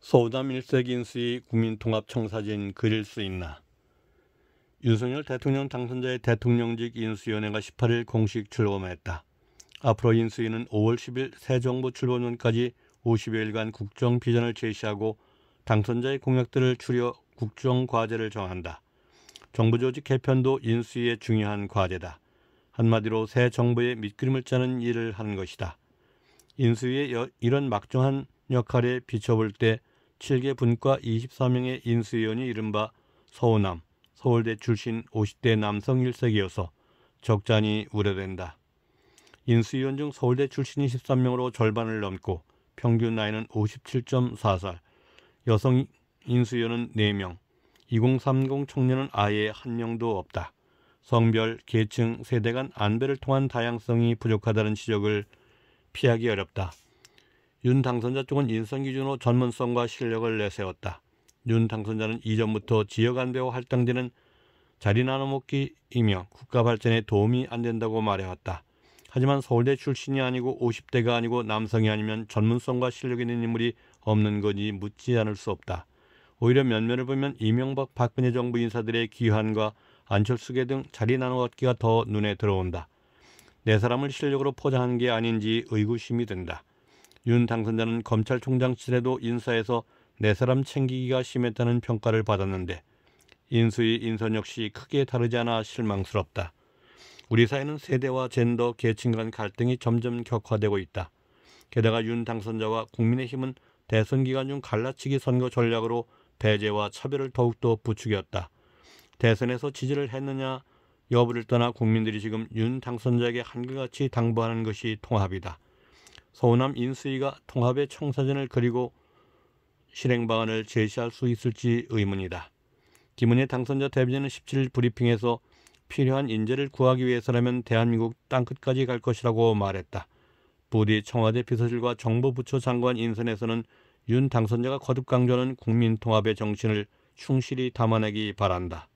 소담 일색 인수위 국민통합청사진 그릴 수 있나 윤석열 대통령 당선자의 대통령직 인수위원회가 18일 공식 출범했다. 앞으로 인수위는 5월 10일 새 정부 출범론까지 50여일간 국정 비전을 제시하고 당선자의 공약들을 추려 국정 과제를 정한다. 정부 조직 개편도 인수위의 중요한 과제다. 한마디로 새 정부의 밑그림을 짜는 일을 하는 것이다. 인수위의 이런 막중한 역할에 비춰볼 때 7개 분과 24명의 인수위원이 이른바 서호남, 서울대 출신 50대 남성 1세기여서 적잖이 우려된다. 인수위원 중 서울대 출신이 13명으로 절반을 넘고 평균 나이는 57.4살, 여성 인수위원은 4명, 2030 청년은 아예 한 명도 없다. 성별, 계층, 세대 간 안배를 통한 다양성이 부족하다는 지적을 피하기 어렵다. 윤 당선자 쪽은 인성 기준으로 전문성과 실력을 내세웠다. 윤 당선자는 이전부터 지역 안배와 활동되는 자리 나눠먹기이며 국가 발전에 도움이 안 된다고 말해왔다. 하지만 서울대 출신이 아니고 50대가 아니고 남성이 아니면 전문성과 실력 있는 인물이 없는 건지 묻지 않을 수 없다. 오히려 면면을 보면 이명박 박근혜 정부 인사들의 귀환과 안철수계 등 자리 나눠갖기가 더 눈에 들어온다. 내 사람을 실력으로 포장한 게 아닌지 의구심이 든다. 윤 당선자는 검찰총장실에도 시인사에서내 사람 챙기기가 심했다는 평가를 받았는데 인수위 인선 역시 크게 다르지 않아 실망스럽다. 우리 사회는 세대와 젠더, 계층 간 갈등이 점점 격화되고 있다. 게다가 윤 당선자와 국민의힘은 대선 기간 중 갈라치기 선거 전략으로 배제와 차별을 더욱더 부추겼다. 대선에서 지지를 했느냐 여부를 떠나 국민들이 지금 윤 당선자에게 한결같이 당부하는 것이 통합이다. 서운함 인수위가 통합의 청사진을 그리고 실행 방안을 제시할 수 있을지 의문이다. 김은혜 당선자 대변인은 17일 브리핑에서 필요한 인재를 구하기 위해서라면 대한민국 땅끝까지 갈 것이라고 말했다. 부디 청와대 비서실과 정부부처 장관 인선에서는 윤 당선자가 거듭 강조하는 국민통합의 정신을 충실히 담아내기 바란다.